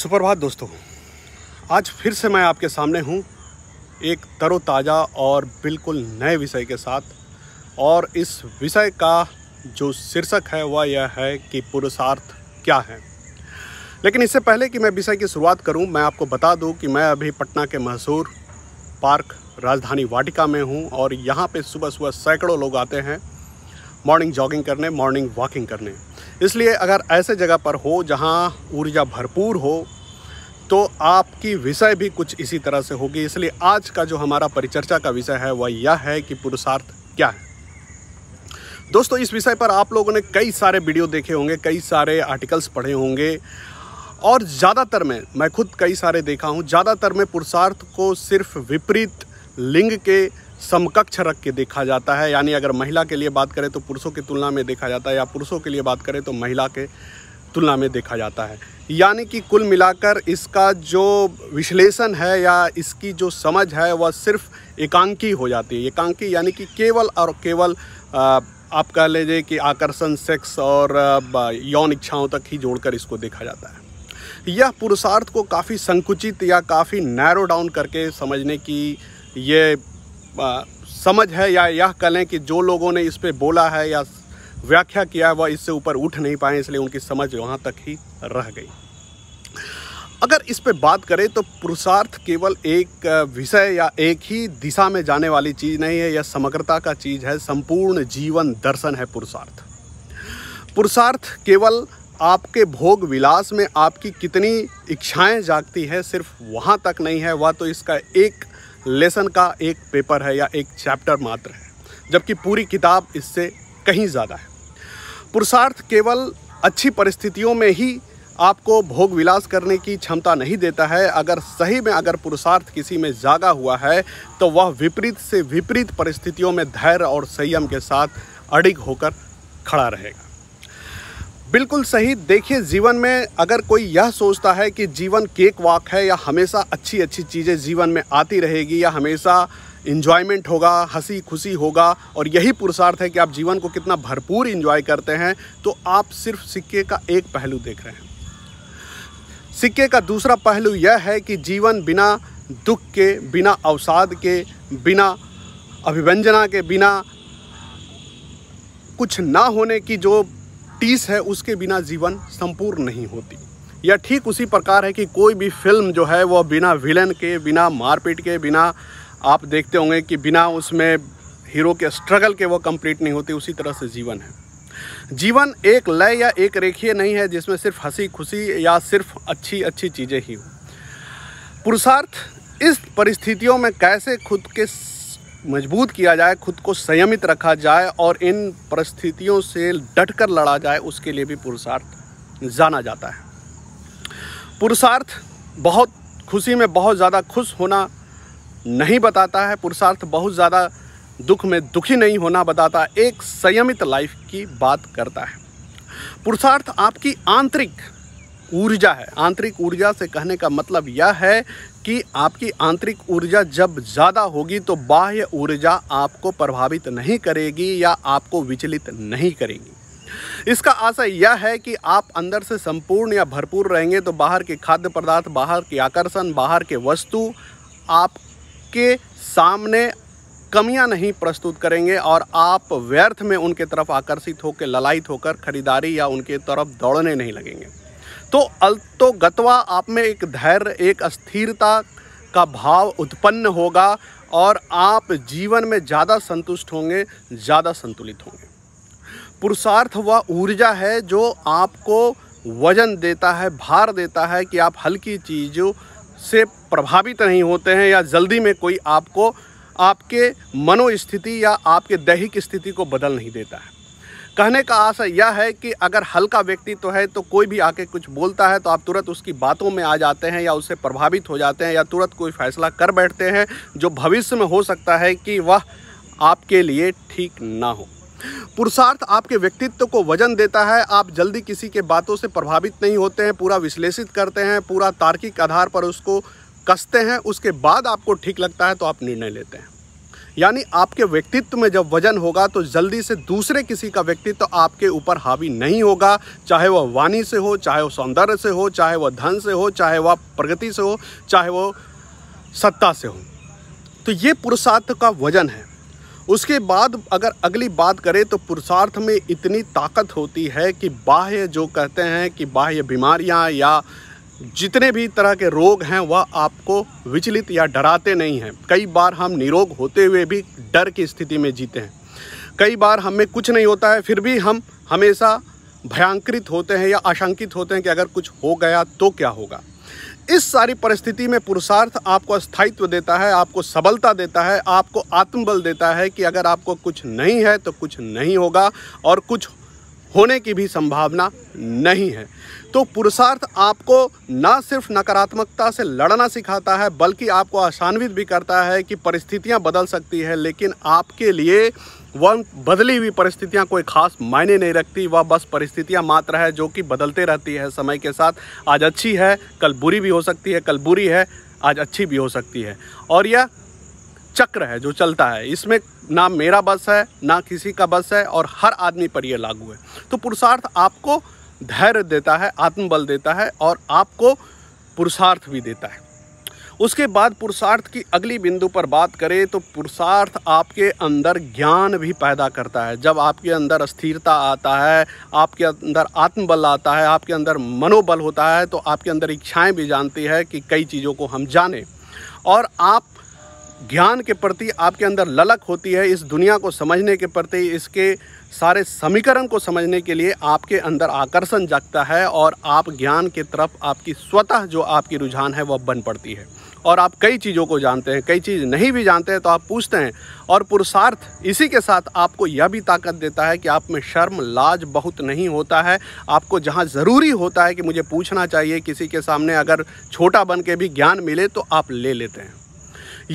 सुप्रभात दोस्तों आज फिर से मैं आपके सामने हूँ एक तरोताज़ा और बिल्कुल नए विषय के साथ और इस विषय का जो शीर्षक है वह यह है कि पुरुषार्थ क्या है लेकिन इससे पहले कि मैं विषय की शुरुआत करूं, मैं आपको बता दूं कि मैं अभी पटना के मशहूर पार्क राजधानी वाटिका में हूं और यहां पे सुबह सुबह सैकड़ों लोग आते हैं मॉर्निंग जॉगिंग करने मॉर्निंग वॉकिंग करने इसलिए अगर ऐसे जगह पर हो जहाँ ऊर्जा भरपूर हो तो आपकी विषय भी कुछ इसी तरह से होगी इसलिए आज का जो हमारा परिचर्चा का विषय है वह यह है कि पुरुषार्थ क्या है दोस्तों इस विषय पर आप लोगों ने कई सारे वीडियो देखे होंगे कई सारे आर्टिकल्स पढ़े होंगे और ज़्यादातर में मैं खुद कई सारे देखा हूँ ज़्यादातर में पुरुषार्थ को सिर्फ विपरीत लिंग के समकक्ष रख के देखा जाता है यानी अगर महिला के लिए बात करें तो पुरुषों की तुलना में देखा जाता है या पुरुषों के लिए बात करें तो महिला के तुलना में देखा जाता है यानी कि कुल मिलाकर इसका जो विश्लेषण है या इसकी जो समझ है वह सिर्फ एकांकी हो जाती है एकांकी यानी कि केवल और केवल आप कह लीजिए कि आकर्षण सेक्स और यौन इच्छाओं तक ही जोड़कर इसको देखा जाता है यह पुरुषार्थ को काफ़ी संकुचित या काफ़ी नैरो डाउन करके समझने की ये समझ है या यह कह लें कि जो लोगों ने इस पर बोला है या व्याख्या किया है वह इससे ऊपर उठ नहीं पाए इसलिए उनकी समझ वहाँ तक ही रह गई अगर इस पर बात करें तो पुरुषार्थ केवल एक विषय या एक ही दिशा में जाने वाली चीज़ नहीं है यह समग्रता का चीज़ है संपूर्ण जीवन दर्शन है पुरुषार्थ पुरुषार्थ केवल आपके भोग विलास में आपकी कितनी इच्छाएं जागती है सिर्फ वहाँ तक नहीं है वह तो इसका एक लेसन का एक पेपर है या एक चैप्टर मात्र है जबकि पूरी किताब इससे कहीं ज़्यादा है पुरुषार्थ केवल अच्छी परिस्थितियों में ही आपको भोग विलास करने की क्षमता नहीं देता है अगर सही में अगर पुरुषार्थ किसी में जागा हुआ है तो वह विपरीत से विपरीत परिस्थितियों में धैर्य और संयम के साथ अड़िग होकर खड़ा रहेगा बिल्कुल सही देखिए जीवन में अगर कोई यह सोचता है कि जीवन केक वाक है या हमेशा अच्छी अच्छी चीज़ें जीवन में आती रहेगी या हमेशा इन्जॉयमेंट होगा हंसी खुशी होगा और यही पुरुषार्थ है कि आप जीवन को कितना भरपूर इन्जॉय करते हैं तो आप सिर्फ सिक्के का एक पहलू देख रहे हैं सिक्के का दूसरा पहलू यह है कि जीवन बिना दुख के बिना अवसाद के बिना अभिव्यंजना के बिना कुछ ना होने की जो टीस है उसके बिना जीवन संपूर्ण नहीं होती या ठीक उसी प्रकार है कि कोई भी फिल्म जो है वह बिना विलन के बिना मारपीट के बिना आप देखते होंगे कि बिना उसमें हीरो के स्ट्रगल के वो कंप्लीट नहीं होती उसी तरह से जीवन है जीवन एक लय या एक रेखीय नहीं है जिसमें सिर्फ हंसी खुशी या सिर्फ अच्छी अच्छी चीज़ें ही हो पुरुषार्थ इस परिस्थितियों में कैसे खुद के मजबूत किया जाए खुद को संयमित रखा जाए और इन परिस्थितियों से डटकर लड़ा जाए उसके लिए भी पुरुषार्थ जाना जाता है पुरुषार्थ बहुत खुशी में बहुत ज़्यादा खुश होना नहीं बताता है पुरुषार्थ बहुत ज़्यादा दुख में दुखी नहीं होना बताता एक संयमित लाइफ की बात करता है पुरुषार्थ आपकी आंतरिक ऊर्जा है आंतरिक ऊर्जा से कहने का मतलब यह है कि आपकी आंतरिक ऊर्जा जब ज़्यादा होगी तो बाह्य ऊर्जा आपको प्रभावित नहीं करेगी या आपको विचलित नहीं करेगी इसका आशा यह है कि आप अंदर से संपूर्ण या भरपूर रहेंगे तो बाहर के खाद्य पदार्थ बाहर के आकर्षण बाहर के वस्तु आपके सामने कमियां नहीं प्रस्तुत करेंगे और आप व्यर्थ में उनके तरफ आकर्षित होकर ललायित होकर खरीदारी या उनके तरफ दौड़ने नहीं लगेंगे तो गतवा आप में एक धैर्य एक अस्थिरता का भाव उत्पन्न होगा और आप जीवन में ज़्यादा संतुष्ट होंगे ज़्यादा संतुलित होंगे पुरुषार्थ वह ऊर्जा है जो आपको वजन देता है भार देता है कि आप हल्की चीज़ों से प्रभावित नहीं होते हैं या जल्दी में कोई आपको आपके मनोस्थिति या आपके दैहिक स्थिति को बदल नहीं देता है कहने का आशा यह है कि अगर हल्का व्यक्ति तो है तो कोई भी आके कुछ बोलता है तो आप तुरंत उसकी बातों में आ जाते हैं या उससे प्रभावित हो जाते हैं या तुरंत कोई फैसला कर बैठते हैं जो भविष्य में हो सकता है कि वह आपके लिए ठीक ना हो पुरुषार्थ आपके व्यक्तित्व को वजन देता है आप जल्दी किसी के बातों से प्रभावित नहीं होते हैं पूरा विश्लेषित करते हैं पूरा तार्किक आधार पर उसको कसते हैं उसके बाद आपको ठीक लगता है तो आप निर्णय लेते हैं यानी आपके व्यक्तित्व में जब वजन होगा तो जल्दी से दूसरे किसी का व्यक्तित्व तो आपके ऊपर हावी नहीं होगा चाहे वह वाणी से हो चाहे वह सौंदर्य से हो चाहे वह धन से हो चाहे वह प्रगति से हो चाहे वह सत्ता से हो तो ये पुरुषार्थ का वजन है उसके बाद अगर अगली बात करें तो पुरुषार्थ में इतनी ताकत होती है कि बाह्य जो कहते हैं कि बाह्य बीमारियां या जितने भी तरह के रोग हैं वह आपको विचलित या डराते नहीं हैं कई बार हम निरोग होते हुए भी डर की स्थिति में जीते हैं कई बार हमें कुछ नहीं होता है फिर भी हम हमेशा भयांकृत होते हैं या आशंकित होते हैं कि अगर कुछ हो गया तो क्या होगा इस सारी परिस्थिति में पुरुषार्थ आपको स्थायित्व देता है आपको सबलता देता है आपको आत्मबल देता है कि अगर आपको कुछ नहीं है तो कुछ नहीं होगा और कुछ होने की भी संभावना नहीं है तो पुरुषार्थ आपको ना सिर्फ नकारात्मकता से लड़ना सिखाता है बल्कि आपको आसान्वित भी करता है कि परिस्थितियां बदल सकती है लेकिन आपके लिए वह बदली हुई परिस्थितियां कोई खास मायने नहीं रखती वह बस परिस्थितियां मात्र है जो कि बदलते रहती है समय के साथ आज अच्छी है कल बुरी भी हो सकती है कल बुरी है आज अच्छी भी हो सकती है और यह चक्र है जो चलता है इसमें ना मेरा बस है ना किसी का बस है और हर आदमी पर यह लागू है तो पुरुषार्थ आपको धैर्य देता है आत्मबल देता है और आपको पुरुषार्थ भी देता है उसके बाद पुरुषार्थ की अगली बिंदु पर बात करें तो पुरुषार्थ आपके अंदर ज्ञान भी पैदा करता है जब आपके अंदर अस्थिरता आता है आपके अंदर आत्मबल आता है आपके अंदर मनोबल होता है तो आपके अंदर इच्छाएं भी जानती है कि कई चीज़ों को हम जाने और आप ज्ञान के प्रति आपके अंदर ललक होती है इस दुनिया को समझने के प्रति इसके सारे समीकरण को समझने के लिए आपके अंदर आकर्षण जगता है और आप ज्ञान के तरफ आपकी स्वतः जो आपकी रुझान है वह बन पड़ती है और आप कई चीज़ों को जानते हैं कई चीज़ नहीं भी जानते हैं तो आप पूछते हैं और पुरुषार्थ इसी के साथ आपको यह भी ताकत देता है कि आप में शर्म लाज बहुत नहीं होता है आपको जहाँ ज़रूरी होता है कि मुझे पूछना चाहिए किसी के सामने अगर छोटा बन के भी ज्ञान मिले तो आप ले लेते हैं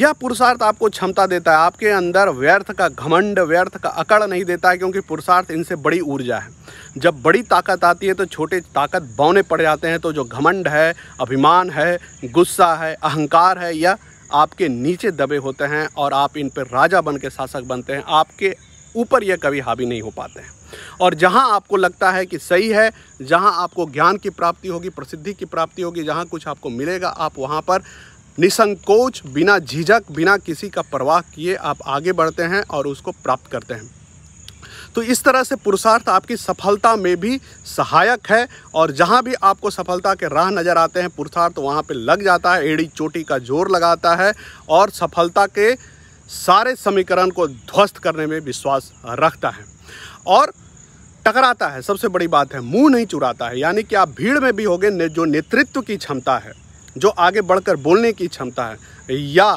यह पुरुषार्थ आपको क्षमता देता है आपके अंदर व्यर्थ का घमंड व्यर्थ का अकड़ नहीं देता है क्योंकि पुरुषार्थ इनसे बड़ी ऊर्जा है जब बड़ी ताकत आती है तो छोटे ताकत बौने पड़ जाते हैं तो जो घमंड है अभिमान है गुस्सा है अहंकार है यह आपके नीचे दबे होते हैं और आप इन पर राजा बन के शासक बनते हैं आपके ऊपर यह कभी हावी नहीं हो पाते हैं और जहाँ आपको लगता है कि सही है जहाँ आपको ज्ञान की प्राप्ति होगी प्रसिद्धि की प्राप्ति होगी जहाँ कुछ आपको मिलेगा आप वहाँ पर निसंकोच बिना झिझक बिना किसी का परवाह किए आप आगे बढ़ते हैं और उसको प्राप्त करते हैं तो इस तरह से पुरुषार्थ आपकी सफलता में भी सहायक है और जहाँ भी आपको सफलता के राह नज़र आते हैं पुरुषार्थ वहाँ पे लग जाता है एड़ी चोटी का जोर लगाता है और सफलता के सारे समीकरण को ध्वस्त करने में विश्वास रखता है और टकराता है सबसे बड़ी बात है मुंह नहीं चुराता है यानी कि आप भीड़ में भी होगे जो नेतृत्व की क्षमता है जो आगे बढ़कर बोलने की क्षमता है या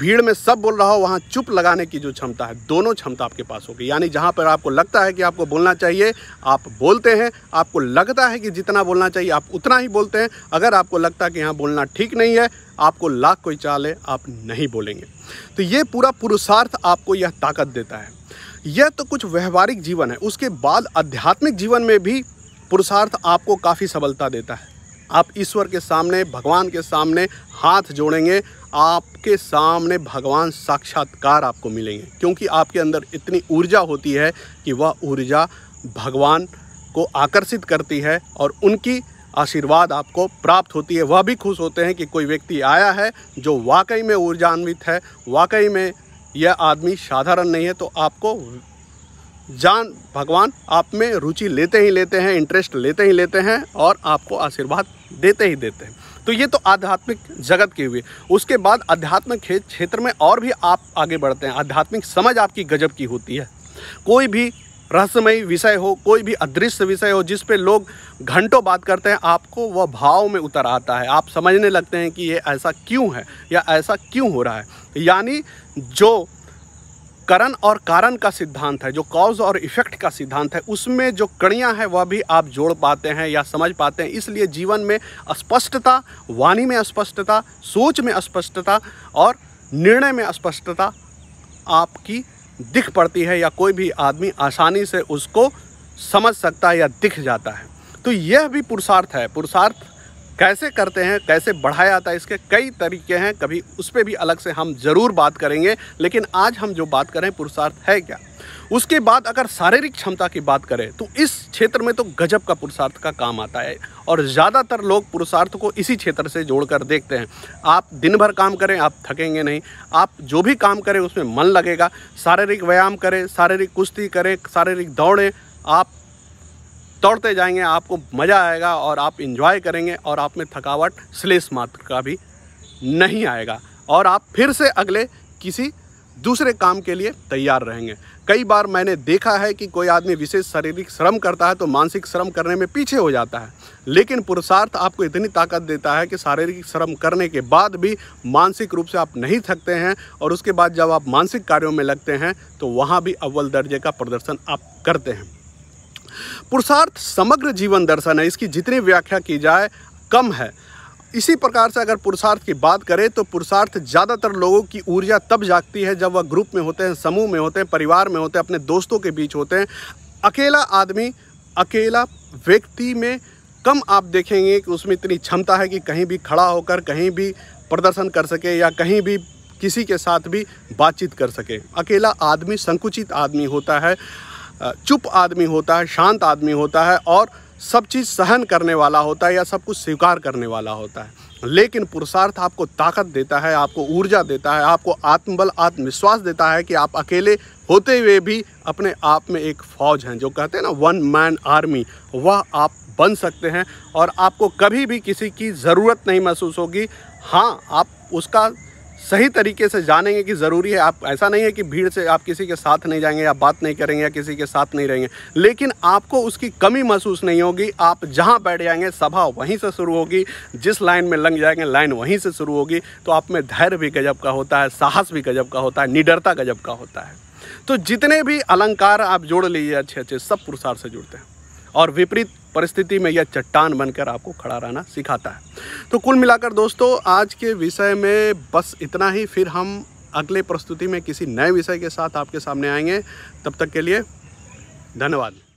भीड़ में सब बोल रहा हो वहाँ चुप लगाने की जो क्षमता है दोनों क्षमता आपके पास होगी यानी जहाँ पर आपको लगता है कि आपको बोलना चाहिए आप बोलते हैं आपको लगता है कि जितना बोलना चाहिए आप उतना ही बोलते हैं अगर आपको लगता है कि यहाँ बोलना ठीक नहीं है आपको लाख कोई चाल है आप नहीं बोलेंगे तो ये पूरा पुरुषार्थ आपको यह ताकत देता है यह तो कुछ व्यवहारिक जीवन है उसके बाद आध्यात्मिक जीवन में भी पुरुषार्थ आपको काफ़ी सबलता देता है आप ईश्वर के सामने भगवान के सामने हाथ जोड़ेंगे आपके सामने भगवान साक्षात्कार आपको मिलेंगे क्योंकि आपके अंदर इतनी ऊर्जा होती है कि वह ऊर्जा भगवान को आकर्षित करती है और उनकी आशीर्वाद आपको प्राप्त होती है वह भी खुश होते हैं कि कोई व्यक्ति आया है जो वाकई में ऊर्जान्वित है वाकई में यह आदमी साधारण नहीं है तो आपको जान भगवान आप में रुचि लेते ही लेते हैं इंटरेस्ट लेते ही लेते हैं और आपको आशीर्वाद देते ही देते हैं तो ये तो आध्यात्मिक जगत के हुए उसके बाद आध्यात्मिक क्षेत्र में और भी आप आगे बढ़ते हैं आध्यात्मिक समझ आपकी गजब की होती है कोई भी रहस्यमयी विषय हो कोई भी अदृश्य विषय हो जिस पे लोग घंटों बात करते हैं आपको वह भाव में उतर आता है आप समझने लगते हैं कि ये ऐसा क्यों है या ऐसा क्यों हो रहा है यानी जो करण और कारण का सिद्धांत है जो कॉज और इफेक्ट का सिद्धांत है उसमें जो कड़ियाँ हैं वह भी आप जोड़ पाते हैं या समझ पाते हैं इसलिए जीवन में स्पष्टता वाणी में स्पष्टता सोच में स्पष्टता और निर्णय में स्पष्टता आपकी दिख पड़ती है या कोई भी आदमी आसानी से उसको समझ सकता है या दिख जाता है तो यह भी पुरुषार्थ है पुरुषार्थ कैसे करते हैं कैसे बढ़ाया जाता है इसके कई तरीके हैं कभी उस पर भी अलग से हम ज़रूर बात करेंगे लेकिन आज हम जो बात करें पुरुषार्थ है क्या उसके बाद अगर शारीरिक क्षमता की बात करें तो इस क्षेत्र में तो गजब का पुरुषार्थ का काम आता है और ज़्यादातर लोग पुरुषार्थ को इसी क्षेत्र से जोड़कर देखते हैं आप दिन भर काम करें आप थकेंगे नहीं आप जो भी काम करें उसमें मन लगेगा शारीरिक व्यायाम करें शारीरिक कुश्ती करें शारीरिक दौड़ें आप दौड़ते जाएंगे आपको मज़ा आएगा और आप इन्जॉय करेंगे और आप में थकावट स्लेस मात्र का भी नहीं आएगा और आप फिर से अगले किसी दूसरे काम के लिए तैयार रहेंगे कई बार मैंने देखा है कि कोई आदमी विशेष शारीरिक श्रम करता है तो मानसिक श्रम करने में पीछे हो जाता है लेकिन पुरुषार्थ आपको इतनी ताकत देता है कि शारीरिक श्रम करने के बाद भी मानसिक रूप से आप नहीं थकते हैं और उसके बाद जब आप मानसिक कार्यों में लगते हैं तो वहाँ भी अव्वल दर्जे का प्रदर्शन आप करते हैं पुरुषार्थ समग्र जीवन दर्शन है इसकी जितनी व्याख्या की जाए कम है इसी प्रकार से अगर पुरुषार्थ की बात करें तो पुरुषार्थ ज़्यादातर लोगों की ऊर्जा तब जागती है जब वह ग्रुप में होते हैं समूह में होते हैं परिवार में होते हैं अपने दोस्तों के बीच होते हैं अकेला आदमी अकेला व्यक्ति में कम आप देखेंगे कि उसमें इतनी क्षमता है कि कहीं भी खड़ा होकर कहीं भी प्रदर्शन कर सके या कहीं भी किसी के साथ भी बातचीत कर सके अकेला आदमी संकुचित आदमी होता है चुप आदमी होता है शांत आदमी होता है और सब चीज़ सहन करने वाला होता है या सब कुछ स्वीकार करने वाला होता है लेकिन पुरुषार्थ आपको ताकत देता है आपको ऊर्जा देता है आपको आत्मबल आत्मविश्वास देता है कि आप अकेले होते हुए भी अपने आप में एक फौज हैं जो कहते हैं ना वन मैन आर्मी वह आप बन सकते हैं और आपको कभी भी किसी की ज़रूरत नहीं महसूस होगी हाँ आप उसका सही तरीके से जानेंगे कि ज़रूरी है आप ऐसा नहीं है कि भीड़ से आप किसी के साथ नहीं जाएंगे या बात नहीं करेंगे या किसी के साथ नहीं रहेंगे लेकिन आपको उसकी कमी महसूस नहीं होगी आप जहाँ बैठ जाएंगे सभा वहीं से शुरू होगी जिस लाइन में लग जाएंगे लाइन वहीं से शुरू होगी तो आप में धैर्य भी गजब का होता है साहस भी गजब का होता है निडरता गजब का होता है तो जितने भी अलंकार आप जोड़ लीजिए अच्छे अच्छे सब पुरुषार्थ से जुड़ते हैं और विपरीत परिस्थिति में यह चट्टान बनकर आपको खड़ा रहना सिखाता है तो कुल मिलाकर दोस्तों आज के विषय में बस इतना ही फिर हम अगले प्रस्तुति में किसी नए विषय के साथ आपके सामने आएंगे तब तक के लिए धन्यवाद